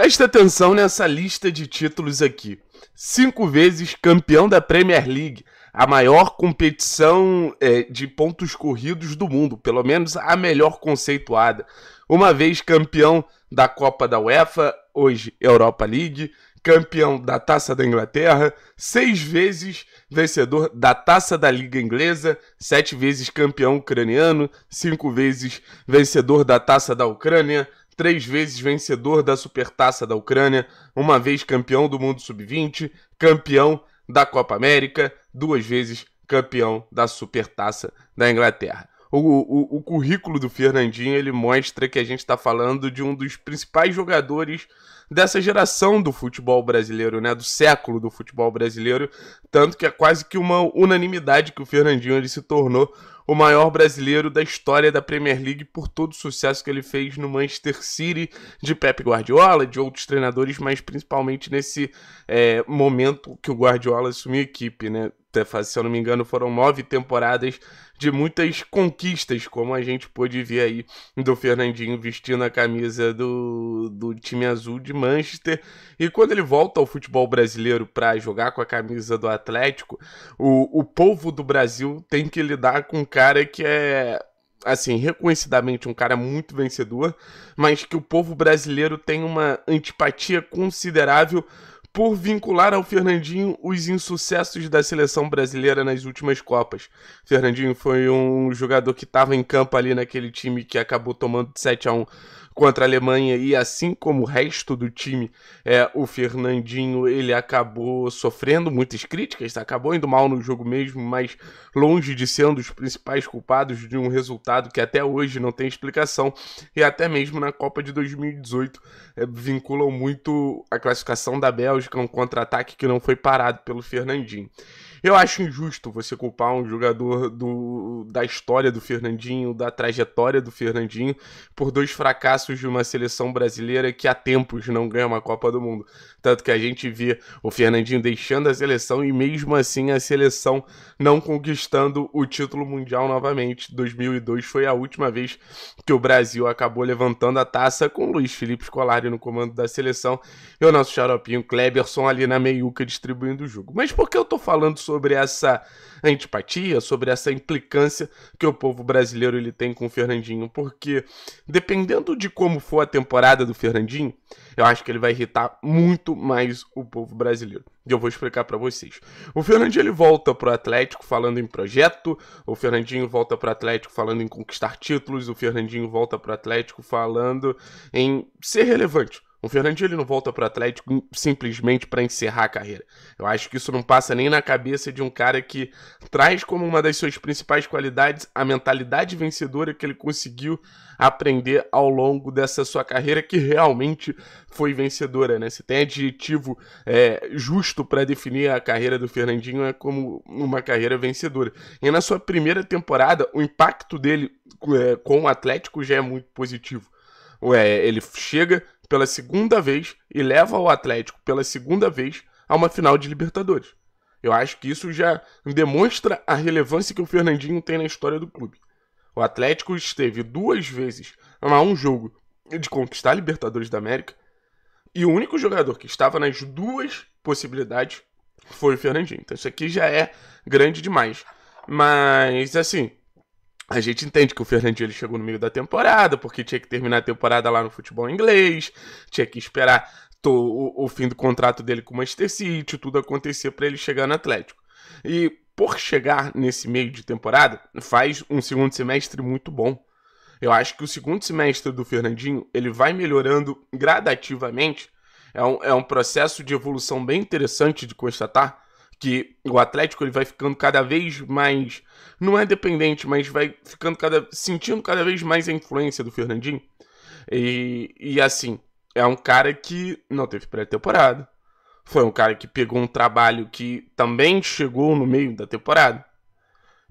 Presta atenção nessa lista de títulos aqui. Cinco vezes campeão da Premier League, a maior competição é, de pontos corridos do mundo, pelo menos a melhor conceituada. Uma vez campeão da Copa da UEFA, hoje Europa League, campeão da Taça da Inglaterra, seis vezes vencedor da Taça da Liga Inglesa, sete vezes campeão ucraniano, cinco vezes vencedor da Taça da Ucrânia, três vezes vencedor da Supertaça da Ucrânia, uma vez campeão do Mundo Sub-20, campeão da Copa América, duas vezes campeão da Supertaça da Inglaterra. O, o, o, currículo do Fernandinho ele mostra que a gente está falando de um dos principais jogadores dessa geração do futebol brasileiro, né? Do século do futebol brasileiro, tanto que é quase que uma unanimidade que o Fernandinho ele se tornou o maior brasileiro da história da Premier League por todo o sucesso que ele fez no Manchester City, de Pep Guardiola, de outros treinadores, mas principalmente nesse é, momento que o Guardiola assumiu a equipe, né? Se eu não me engano, foram nove temporadas de muitas conquistas, como a gente pôde ver aí do Fernandinho vestindo a camisa do, do time azul de Manchester. E quando ele volta ao futebol brasileiro para jogar com a camisa do Atlético, o, o povo do Brasil tem que lidar com cara que é assim, reconhecidamente um cara muito vencedor, mas que o povo brasileiro tem uma antipatia considerável por vincular ao Fernandinho os insucessos da seleção brasileira nas últimas Copas. Fernandinho foi um jogador que estava em campo ali naquele time que acabou tomando 7 a 1 contra a Alemanha e assim como o resto do time, é, o Fernandinho ele acabou sofrendo muitas críticas, tá? acabou indo mal no jogo mesmo, mas longe de ser um dos principais culpados de um resultado que até hoje não tem explicação e até mesmo na Copa de 2018 é, vinculam muito a classificação da Bélgica um contra-ataque que não foi parado pelo Fernandinho. Eu acho injusto você culpar um jogador do, da história do Fernandinho, da trajetória do Fernandinho, por dois fracassos de uma seleção brasileira que há tempos não ganha uma Copa do Mundo. Tanto que a gente vê o Fernandinho deixando a seleção e mesmo assim a seleção não conquistando o título mundial novamente. 2002 foi a última vez que o Brasil acabou levantando a taça com Luiz Felipe Scolari no comando da seleção e o nosso xaropinho Kleberson ali na meiuca distribuindo o jogo. Mas por que eu tô falando sobre essa antipatia, sobre essa implicância que o povo brasileiro ele tem com o Fernandinho, porque dependendo de como for a temporada do Fernandinho, eu acho que ele vai irritar muito mais o povo brasileiro. E eu vou explicar para vocês. O Fernandinho ele volta pro Atlético falando em projeto, o Fernandinho volta pro Atlético falando em conquistar títulos, o Fernandinho volta pro Atlético falando em ser relevante. O Fernandinho ele não volta para o Atlético simplesmente para encerrar a carreira. Eu acho que isso não passa nem na cabeça de um cara que traz como uma das suas principais qualidades a mentalidade vencedora que ele conseguiu aprender ao longo dessa sua carreira, que realmente foi vencedora. Né? Se tem adjetivo é, justo para definir a carreira do Fernandinho, é como uma carreira vencedora. E na sua primeira temporada, o impacto dele é, com o Atlético já é muito positivo. Ué, ele chega, pela segunda vez e leva o Atlético pela segunda vez a uma final de Libertadores. Eu acho que isso já demonstra a relevância que o Fernandinho tem na história do clube. O Atlético esteve duas vezes a um jogo de conquistar a Libertadores da América e o único jogador que estava nas duas possibilidades foi o Fernandinho. Então isso aqui já é grande demais. Mas assim, a gente entende que o Fernandinho ele chegou no meio da temporada, porque tinha que terminar a temporada lá no futebol inglês, tinha que esperar o, o fim do contrato dele com o Manchester City, tudo acontecer para ele chegar no Atlético. E por chegar nesse meio de temporada, faz um segundo semestre muito bom. Eu acho que o segundo semestre do Fernandinho ele vai melhorando gradativamente. É um, é um processo de evolução bem interessante de constatar que o Atlético ele vai ficando cada vez mais não é dependente, mas vai ficando cada sentindo cada vez mais a influência do Fernandinho. E, e assim, é um cara que não teve pré-temporada. Foi um cara que pegou um trabalho que também chegou no meio da temporada.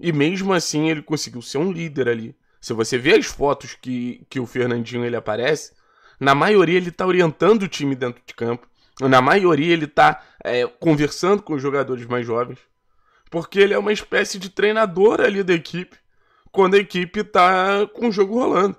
E mesmo assim ele conseguiu ser um líder ali. Se você vê as fotos que, que o Fernandinho ele aparece, na maioria ele está orientando o time dentro de campo. Na maioria ele está é, conversando com os jogadores mais jovens, porque ele é uma espécie de treinador ali da equipe quando a equipe está com o jogo rolando.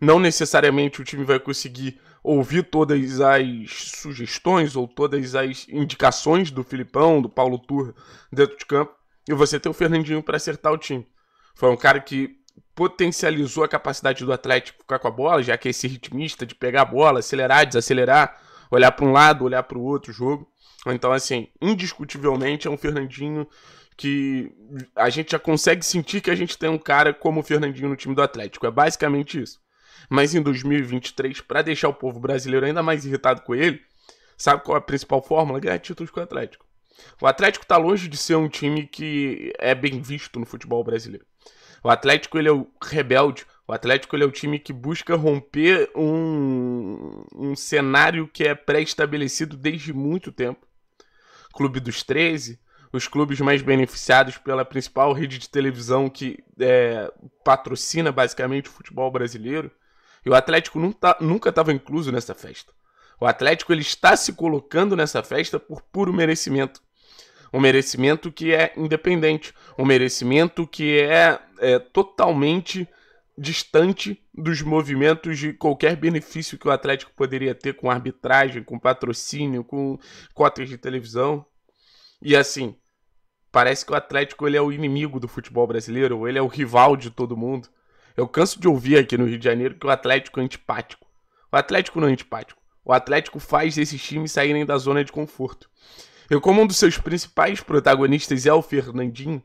Não necessariamente o time vai conseguir ouvir todas as sugestões ou todas as indicações do Filipão, do Paulo Turra dentro de campo, e você ter o Fernandinho para acertar o time. Foi um cara que potencializou a capacidade do Atlético ficar com a bola, já que é esse ritmista de pegar a bola, acelerar, desacelerar, olhar para um lado, olhar para o outro jogo. Então, assim, indiscutivelmente é um Fernandinho que a gente já consegue sentir que a gente tem um cara como o Fernandinho no time do Atlético. É basicamente isso. Mas em 2023, para deixar o povo brasileiro ainda mais irritado com ele, sabe qual é a principal fórmula? Ganhar títulos com o Atlético. O Atlético está longe de ser um time que é bem visto no futebol brasileiro. O Atlético ele é o rebelde. O Atlético ele é o time que busca romper um, um cenário que é pré-estabelecido desde muito tempo. Clube dos 13, os clubes mais beneficiados pela principal rede de televisão que é, patrocina basicamente o futebol brasileiro. E o Atlético tá, nunca estava incluso nessa festa. O Atlético ele está se colocando nessa festa por puro merecimento. Um merecimento que é independente, um merecimento que é, é totalmente distante dos movimentos de qualquer benefício que o Atlético poderia ter com arbitragem, com patrocínio, com cotas de televisão. E assim, parece que o Atlético ele é o inimigo do futebol brasileiro, ele é o rival de todo mundo. Eu canso de ouvir aqui no Rio de Janeiro que o Atlético é antipático. O Atlético não é antipático. O Atlético faz esses times saírem da zona de conforto. Eu, como um dos seus principais protagonistas é o Fernandinho,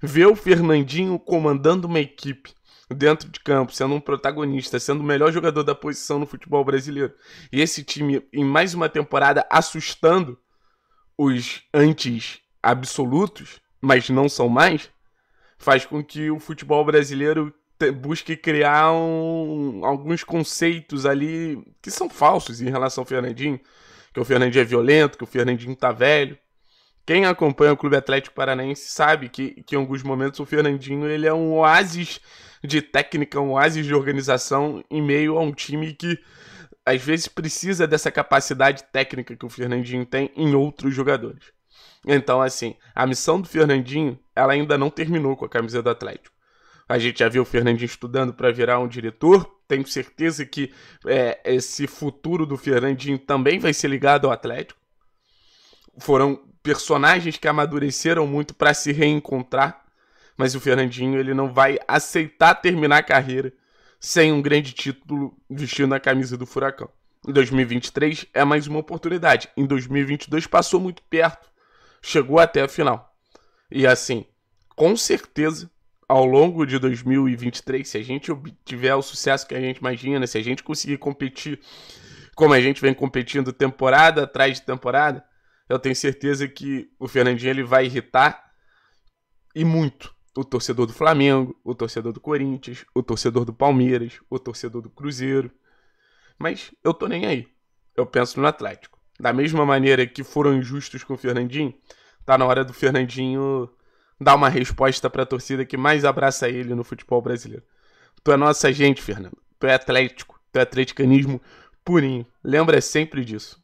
ver o Fernandinho comandando uma equipe dentro de campo, sendo um protagonista, sendo o melhor jogador da posição no futebol brasileiro. E esse time, em mais uma temporada, assustando os antes absolutos, mas não são mais, faz com que o futebol brasileiro busque criar um, alguns conceitos ali que são falsos em relação ao Fernandinho. Que o Fernandinho é violento, que o Fernandinho tá velho. Quem acompanha o Clube Atlético Paranaense sabe que, que em alguns momentos o Fernandinho ele é um oásis de técnica, um oásis de organização em meio a um time que às vezes precisa dessa capacidade técnica que o Fernandinho tem em outros jogadores. Então, assim, a missão do Fernandinho, ela ainda não terminou com a camisa do Atlético. A gente já viu o Fernandinho estudando para virar um diretor. Tenho certeza que é, esse futuro do Fernandinho também vai ser ligado ao Atlético. Foram personagens que amadureceram muito para se reencontrar mas o Fernandinho ele não vai aceitar terminar a carreira sem um grande título vestindo a camisa do Furacão. Em 2023 é mais uma oportunidade. Em 2022 passou muito perto, chegou até a final. E assim, com certeza, ao longo de 2023, se a gente obtiver o sucesso que a gente imagina, se a gente conseguir competir como a gente vem competindo temporada atrás de temporada, eu tenho certeza que o Fernandinho ele vai irritar e muito o torcedor do Flamengo, o torcedor do Corinthians, o torcedor do Palmeiras, o torcedor do Cruzeiro. Mas eu tô nem aí. Eu penso no Atlético. Da mesma maneira que foram injustos com o Fernandinho, tá na hora do Fernandinho dar uma resposta para a torcida que mais abraça ele no futebol brasileiro. Tu é nossa gente, Fernando. Tu é Atlético. Tu é atleticanismo purinho. Lembra sempre disso.